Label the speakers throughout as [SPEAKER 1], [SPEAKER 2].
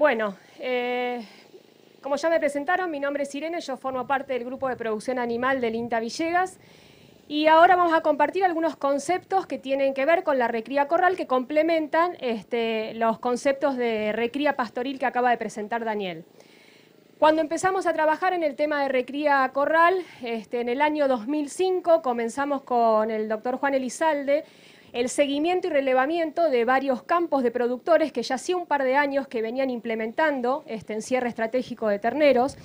[SPEAKER 1] Bueno, eh, como ya me presentaron, mi nombre es Irene, yo formo parte del grupo de producción animal del INTA Villegas y ahora vamos a compartir algunos conceptos que tienen que ver con la recría corral que complementan este, los conceptos de recría pastoril que acaba de presentar Daniel. Cuando empezamos a trabajar en el tema de recría corral, este, en el año 2005 comenzamos con el doctor Juan Elizalde, el seguimiento y relevamiento de varios campos de productores que ya hacía un par de años que venían implementando este encierre estratégico de terneros.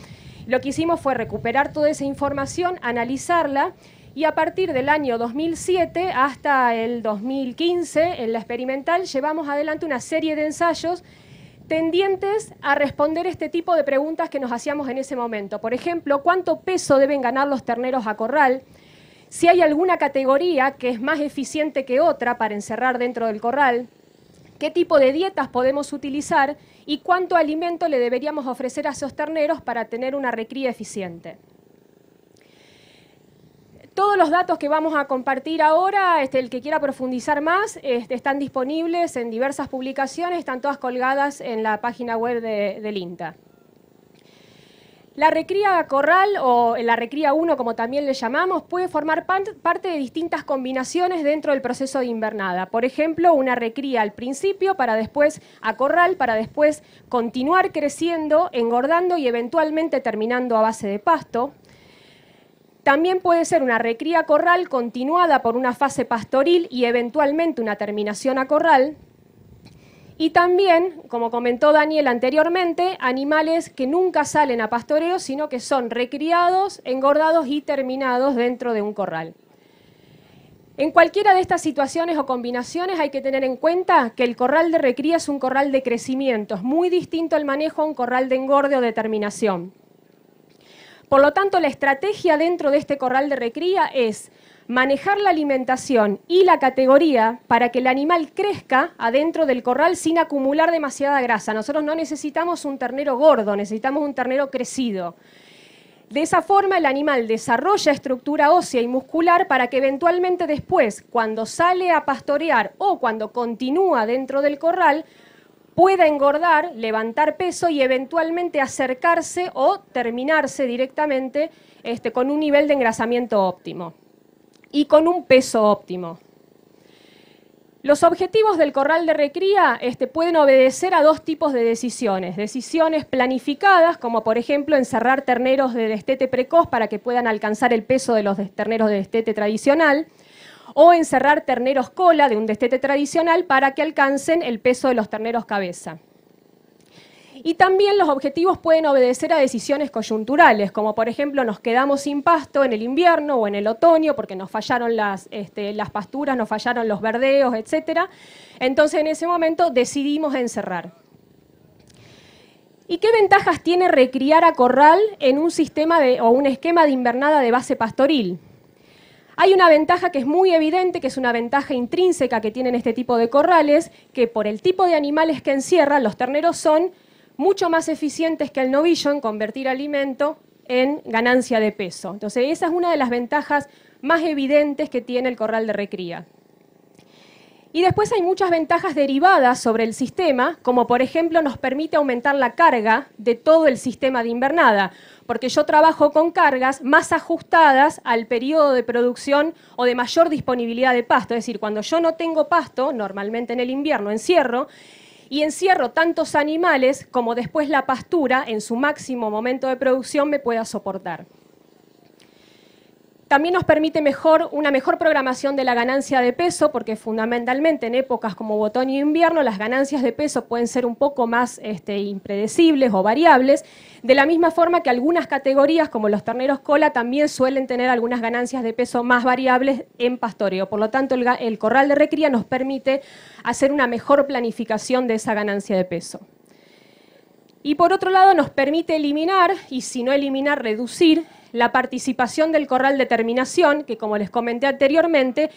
[SPEAKER 1] Lo que hicimos fue recuperar toda esa información, analizarla y a partir del año 2007 hasta el 2015, en la experimental, llevamos adelante una serie de ensayos tendientes a responder este tipo de preguntas que nos hacíamos en ese momento. Por ejemplo, ¿cuánto peso deben ganar los terneros a corral? si hay alguna categoría que es más eficiente que otra para encerrar dentro del corral, qué tipo de dietas podemos utilizar y cuánto alimento le deberíamos ofrecer a esos terneros para tener una recría eficiente. Todos los datos que vamos a compartir ahora, este, el que quiera profundizar más, este, están disponibles en diversas publicaciones, están todas colgadas en la página web del INTA. La recría corral o la recría 1, como también le llamamos, puede formar parte de distintas combinaciones dentro del proceso de invernada. Por ejemplo, una recría al principio para después a corral, para después continuar creciendo, engordando y eventualmente terminando a base de pasto. También puede ser una recría corral continuada por una fase pastoril y eventualmente una terminación a corral. Y también, como comentó Daniel anteriormente, animales que nunca salen a pastoreo, sino que son recriados, engordados y terminados dentro de un corral. En cualquiera de estas situaciones o combinaciones hay que tener en cuenta que el corral de recría es un corral de crecimiento, es muy distinto al manejo a un corral de engorde o de terminación. Por lo tanto, la estrategia dentro de este corral de recría es manejar la alimentación y la categoría para que el animal crezca adentro del corral sin acumular demasiada grasa. Nosotros no necesitamos un ternero gordo, necesitamos un ternero crecido. De esa forma el animal desarrolla estructura ósea y muscular para que eventualmente después, cuando sale a pastorear o cuando continúa dentro del corral, pueda engordar, levantar peso y eventualmente acercarse o terminarse directamente este, con un nivel de engrasamiento óptimo y con un peso óptimo. Los objetivos del corral de recría este, pueden obedecer a dos tipos de decisiones. Decisiones planificadas, como por ejemplo encerrar terneros de destete precoz para que puedan alcanzar el peso de los terneros de destete tradicional, o encerrar terneros cola de un destete tradicional para que alcancen el peso de los terneros cabeza. Y también los objetivos pueden obedecer a decisiones coyunturales, como por ejemplo nos quedamos sin pasto en el invierno o en el otoño porque nos fallaron las, este, pasturas, nos fallaron los verdeos, etc. Entonces en ese momento decidimos encerrar. ¿Y qué ventajas tiene recriar a corral en un sistema o un esquema de invernada de base pastoril? Hay una ventaja que es muy evidente, que es una ventaja intrínseca que tienen este tipo de corrales, que por el tipo de animales que encierran, los terneros son mucho más eficientes que el novillo en convertir alimento en ganancia de peso. Entonces, esa es una de las ventajas más evidentes que tiene el corral de recría. Y después hay muchas ventajas derivadas sobre el sistema, como por ejemplo nos permite aumentar la carga de todo el sistema de invernada, porque yo trabajo con cargas más ajustadas al periodo de producción o de mayor disponibilidad de pasto. Es decir, cuando yo no tengo pasto, normalmente en el invierno encierro, y encierro tantos animales como después la pastura, en su máximo momento de producción, me pueda soportar. También nos permite mejor, una mejor programación de la ganancia de peso, porque fundamentalmente en épocas como botón e invierno las ganancias de peso pueden ser un poco más este, impredecibles o variables, de la misma forma que algunas categorías como los terneros cola también suelen tener algunas ganancias de peso más variables en pastoreo. Por lo tanto, el corral de recría nos permite hacer una mejor planificación de esa ganancia de peso. Y por otro lado nos permite eliminar, y si no eliminar, reducir la participación del corral de terminación, que como les comenté anteriormente,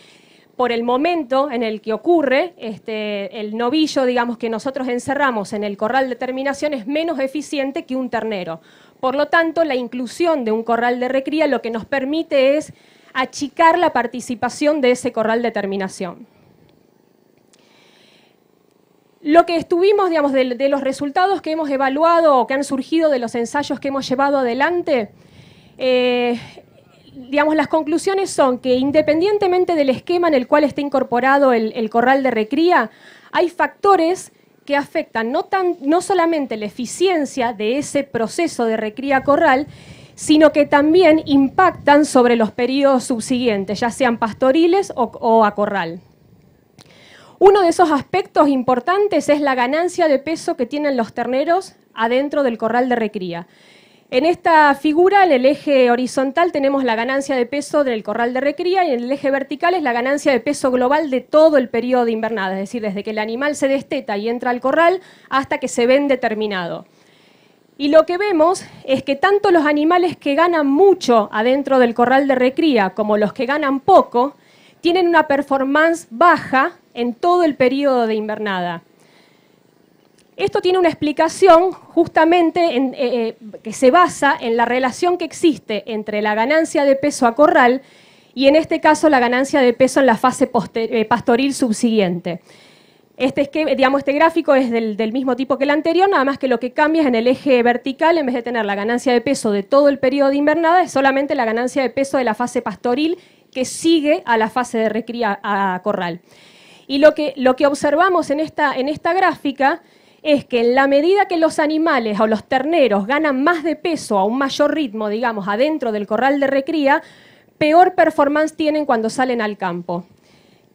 [SPEAKER 1] por el momento en el que ocurre, este, el novillo, digamos, que nosotros encerramos en el corral de terminación es menos eficiente que un ternero. Por lo tanto, la inclusión de un corral de recría lo que nos permite es achicar la participación de ese corral de terminación. Lo que estuvimos, digamos, de los resultados que hemos evaluado o que han surgido de los ensayos que hemos llevado adelante, eh, digamos, las conclusiones son que independientemente del esquema en el cual está incorporado el, corral de recría, hay factores que afectan no, solamente la eficiencia de ese proceso de recría corral, sino que también impactan sobre los periodos subsiguientes, ya sean pastoriles o a corral. Uno de esos aspectos importantes es la ganancia de peso que tienen los terneros adentro del corral de recría. En esta figura, en el eje horizontal, tenemos la ganancia de peso del corral de recría y en el eje vertical es la ganancia de peso global de todo el periodo de invernada, es decir, desde que el animal se desteta y entra al corral hasta que se vende terminado. Y lo que vemos es que tanto los animales que ganan mucho adentro del corral de recría como los que ganan poco, tienen una performance baja en todo el periodo de invernada. Esto tiene una explicación justamente eh, eh, que se basa en la relación que existe entre la ganancia de peso a corral y en este caso la ganancia de peso en la fase eh, pastoril subsiguiente. Este, es que, digamos, este gráfico es del, mismo tipo que el anterior, nada más que lo que cambia es en el eje vertical, en vez de tener la ganancia de peso de todo el periodo de invernada, es solamente la ganancia de peso de la fase pastoril que sigue a la fase de recría a corral. Y lo que, lo que observamos en esta, en esta gráfica es que en la medida que los animales o los terneros ganan más de peso a un mayor ritmo, digamos, adentro del corral de recría, peor performance tienen cuando salen al campo.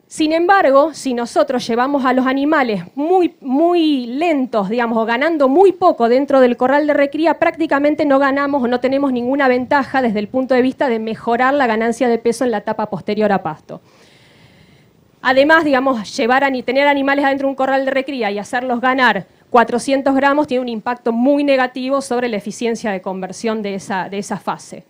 [SPEAKER 1] Sin embargo, si nosotros llevamos a los animales muy, muy lentos, digamos, o ganando muy poco dentro del corral de recría, prácticamente no ganamos o no tenemos ninguna ventaja desde el punto de vista de mejorar la ganancia de peso en la etapa posterior a pasto. Además, digamos, llevar a, tener animales adentro de un corral de recría y hacerlos ganar 400 gramos tiene un impacto muy negativo sobre la eficiencia de conversión de esa, fase.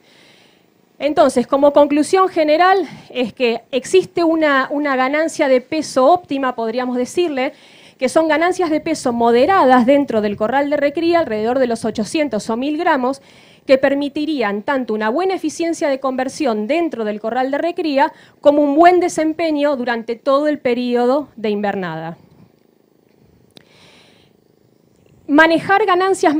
[SPEAKER 1] Entonces, como conclusión general, es que existe una, una ganancia de peso óptima, podríamos decirle, que son ganancias de peso moderadas dentro del corral de recría, alrededor de los 800 o 1000 gramos, que permitirían tanto una buena eficiencia de conversión dentro del corral de recría como un buen desempeño durante todo el periodo de invernada. Manejar ganancias,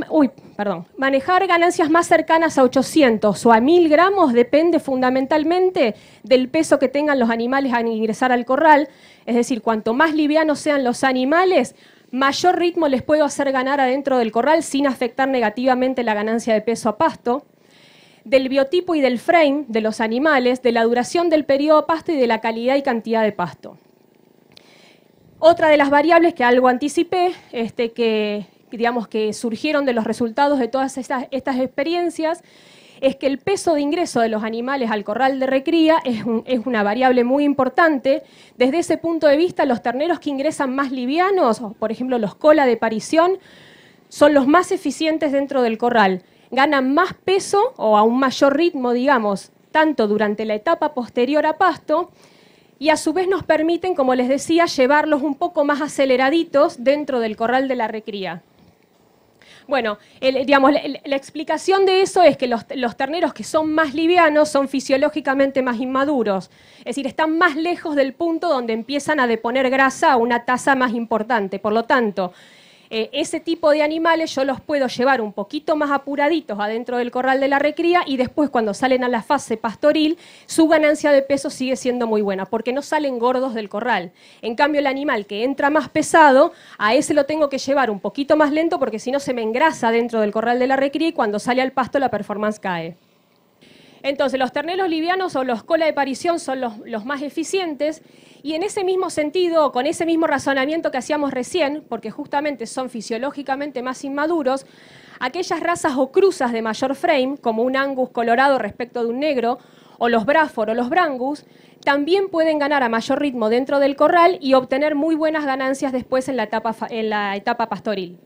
[SPEAKER 1] perdón, manejar ganancias más cercanas a 800 o a 1000 gramos depende fundamentalmente del peso que tengan los animales al ingresar al corral. Es decir, cuanto más livianos sean los animales, mayor ritmo les puedo hacer ganar adentro del corral sin afectar negativamente la ganancia de peso a pasto, del biotipo y del frame de los animales, de la duración del periodo de pasto y de la calidad y cantidad de pasto. Otra de las variables que algo anticipé, este, que digamos, que surgieron de los resultados de todas estas, experiencias es que el peso de ingreso de los animales al corral de recría es, una variable muy importante. Desde ese punto de vista, los terneros que ingresan más livianos, por ejemplo los cola de parición, son los más eficientes dentro del corral. Ganan más peso o a un mayor ritmo, digamos, tanto durante la etapa posterior a pasto, y a su vez nos permiten, como les decía, llevarlos un poco más aceleraditos dentro del corral de la recría. Bueno, digamos, la, explicación de eso es que los, los, terneros que son más livianos son fisiológicamente más inmaduros, es decir, están más lejos del punto donde empiezan a deponer grasa a una tasa más importante. Por lo tanto, eh, ese tipo de animales yo los puedo llevar un poquito más apuraditos adentro del corral de la recría y después cuando salen a la fase pastoril, su ganancia de peso sigue siendo muy buena porque no salen gordos del corral. En cambio, el animal que entra más pesado, a ese lo tengo que llevar un poquito más lento porque si no se me engrasa dentro del corral de la recría y cuando sale al pasto la performance cae. Entonces, los terneros livianos o los cola de parición son los, más eficientes y en ese mismo sentido, con ese mismo razonamiento que hacíamos recién, porque justamente son fisiológicamente más inmaduros, aquellas razas o cruzas de mayor frame, como un angus colorado respecto de un negro, o los Braford o los Brangus, también pueden ganar a mayor ritmo dentro del corral y obtener muy buenas ganancias después en la etapa, en la etapa pastoril.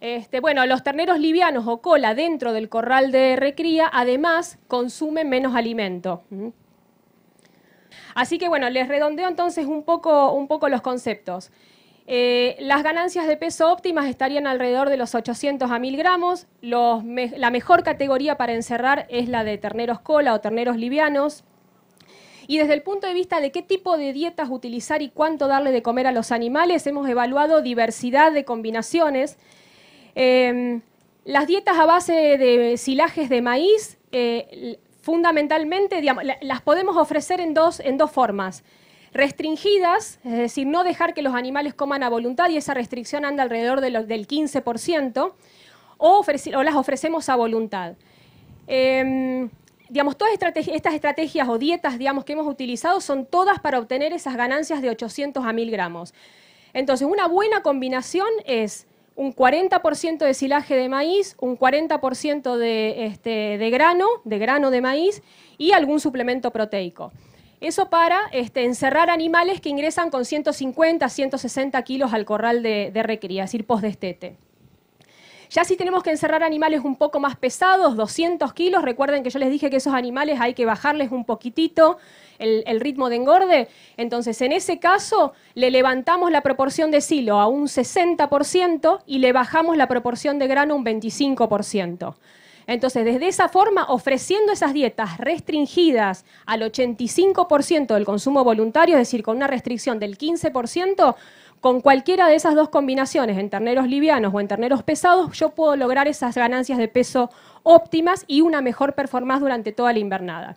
[SPEAKER 1] Este, bueno, los terneros livianos o cola dentro del corral de recría además consumen menos alimento. Así que bueno, les redondeo entonces un poco, un poco los conceptos. Eh, las ganancias de peso óptimas estarían alrededor de los 800 a 1000 gramos. la mejor categoría para encerrar es la de terneros cola o terneros livianos. Y desde el punto de vista de qué tipo de dietas utilizar y cuánto darle de comer a los animales, hemos evaluado diversidad de combinaciones Em, las dietas a base de silajes de maíz, eh, fundamentalmente, las podemos ofrecer en dos, en dos formas. Restringidas, es decir, no dejar que los animales coman a voluntad y esa restricción anda alrededor del 15%, o, las ofrecemos a voluntad. Em, digamos, todas estas estrategias o dietas digamos, que hemos utilizado son todas para obtener esas ganancias de 800 a 1000 gramos. Entonces, una buena combinación es un 40% de silaje de maíz, un 40% de, este, de, grano, de grano de maíz y algún suplemento proteico. Eso para este, encerrar animales que ingresan con 150, 160 kilos al corral de, de recría, es decir, destete. Ya si tenemos que encerrar animales un poco más pesados, 200 kilos, recuerden que yo les dije que esos animales hay que bajarles un poquitito, el, ritmo de engorde. Entonces, en ese caso, le levantamos la proporción de silo a un 60% y le bajamos la proporción de grano a un 25%. Entonces, desde esa forma, ofreciendo esas dietas restringidas al 85% del consumo voluntario, es decir, con una restricción del 15%, con cualquiera de esas dos combinaciones, en terneros livianos o en terneros pesados, yo puedo lograr esas ganancias de peso óptimas y una mejor performance durante toda la invernada.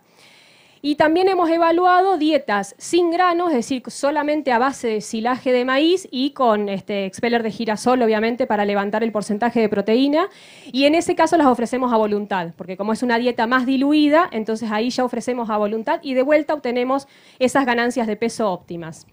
[SPEAKER 1] Y también hemos evaluado dietas sin granos, es decir, solamente a base de silaje de maíz y con este expeller de girasol, obviamente, para levantar el porcentaje de proteína. Y en ese caso las ofrecemos a voluntad, porque como es una dieta más diluida, entonces ahí ya ofrecemos a voluntad y de vuelta obtenemos esas ganancias de peso óptimas.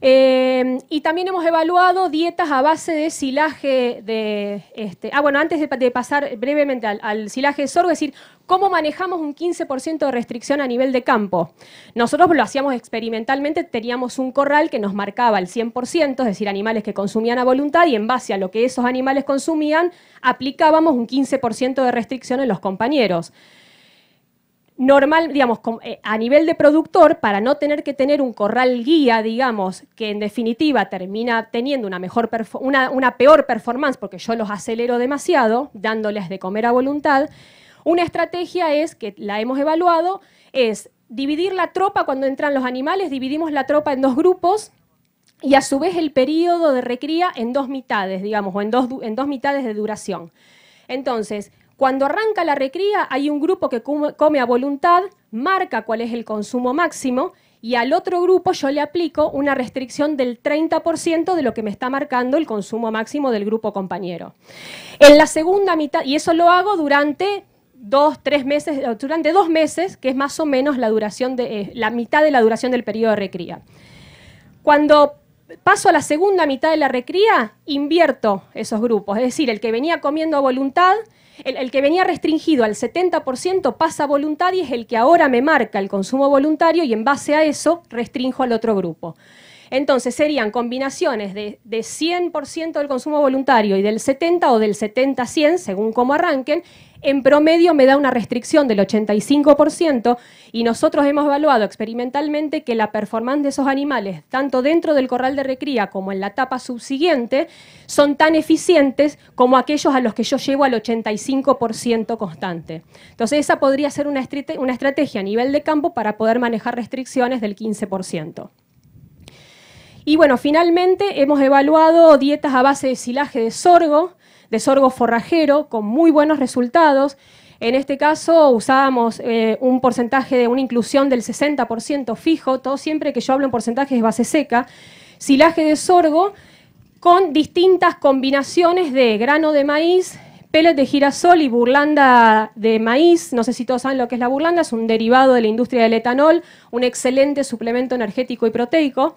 [SPEAKER 1] Em, y también hemos evaluado dietas a base de silaje de... Este, ah, bueno, antes de, pasar brevemente al, silaje de sorgo, es decir, cómo manejamos un 15% de restricción a nivel de campo. Nosotros lo hacíamos experimentalmente, teníamos un corral que nos marcaba el 100%, es decir, animales que consumían a voluntad y en base a lo que esos animales consumían, aplicábamos un 15% de restricción en los compañeros normal, digamos, eh, a nivel de productor, para no tener que tener un corral guía, digamos, que en definitiva termina teniendo una, mejor una, peor performance porque yo los acelero demasiado, dándoles de comer a voluntad, una estrategia es, que la hemos evaluado, es dividir la tropa cuando entran los animales, dividimos la tropa en dos grupos, y a su vez el periodo de recría en dos mitades, digamos, o en dos, en dos mitades de duración. Entonces, cuando arranca la recría hay un grupo que come a voluntad, marca cuál es el consumo máximo y al otro grupo yo le aplico una restricción del 30% de lo que me está marcando el consumo máximo del grupo compañero. En la segunda mitad, y eso lo hago durante dos, tres meses, eh, durante dos meses, que es más o menos la duración de eh, la mitad de la duración del periodo de recría. Cuando paso a la segunda mitad de la recría, invierto esos grupos. Es decir, el que venía comiendo a voluntad, el, que venía restringido al 70% pasa a voluntad y es el que ahora me marca el consumo voluntario y en base a eso restrinjo al otro grupo. Entonces serían combinaciones de, de 100% del consumo voluntario y del 70 o del 70-100, según cómo arranquen, en promedio me da una restricción del 85% y nosotros hemos evaluado experimentalmente que la performance de esos animales, tanto dentro del corral de recría como en la etapa subsiguiente, son tan eficientes como aquellos a los que yo llevo al 85% constante. Entonces esa podría ser una, una estrategia a nivel de campo para poder manejar restricciones del 15%. Y bueno, finalmente hemos evaluado dietas a base de silaje de sorgo, de sorgo forrajero con muy buenos resultados. En este caso usábamos eh, un porcentaje de una inclusión del 60% fijo, todo siempre que yo hablo en porcentaje de base seca, silaje de sorgo con distintas combinaciones de grano de maíz, pelet de girasol y burlanda de maíz. No sé si todos saben lo que es la burlanda, es un derivado de la industria del etanol, un excelente suplemento energético y proteico.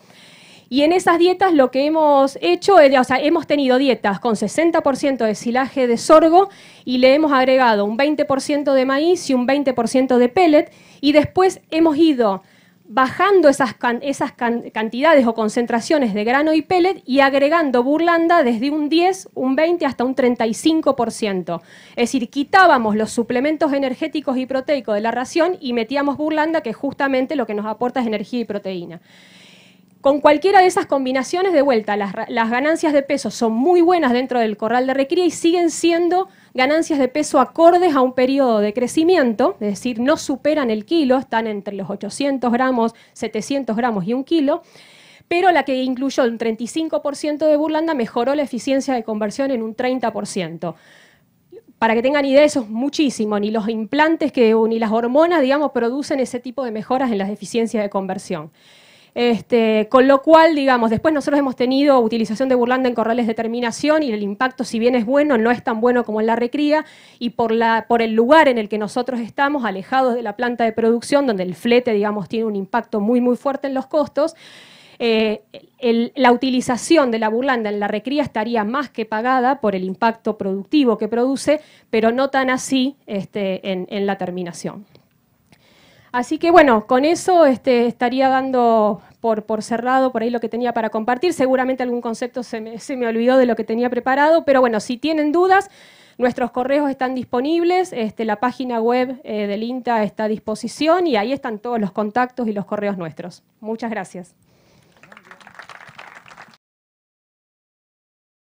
[SPEAKER 1] Y en esas dietas lo que hemos hecho, es, o sea, hemos tenido dietas con 60% de silaje de sorgo y le hemos agregado un 20% de maíz y un 20% de pellet y después hemos ido bajando esas, esas cantidades o concentraciones de grano y pellet y agregando burlanda desde un 10, un 20 hasta un 35%. Es decir, quitábamos los suplementos energéticos y proteicos de la ración y metíamos burlanda, que justamente lo que nos aporta es energía y proteína. Con cualquiera de esas combinaciones, de vuelta, las, ganancias de peso son muy buenas dentro del corral de recría y siguen siendo ganancias de peso acordes a un periodo de crecimiento, es decir, no superan el kilo, están entre los 800 gramos, 700 gramos y un kilo, pero la que incluyó un 35% de Burlanda mejoró la eficiencia de conversión en un 30% para que tengan idea, eso es muchísimo. Ni los implantes que, ni las hormonas, digamos, producen ese tipo de mejoras en las eficiencias de conversión. Este, con lo cual, digamos, después nosotros hemos tenido utilización de Burlanda en corrales de terminación y el impacto, si bien es bueno, no es tan bueno como en la recría y por, el lugar en el que nosotros estamos, alejados de la planta de producción, donde el flete, digamos, tiene un impacto muy, muy fuerte en los costos. Eh, la utilización de la burlanda en la recría estaría más que pagada por el impacto productivo que produce, pero no tan así este, en la terminación. Así que bueno, con eso este, estaría dando por, cerrado por ahí lo que tenía para compartir. Seguramente algún concepto se me, olvidó de lo que tenía preparado, pero bueno, si tienen dudas, nuestros correos están disponibles, este, la página web eh, del INTA está a disposición y ahí están todos los contactos y los correos nuestros. Muchas gracias.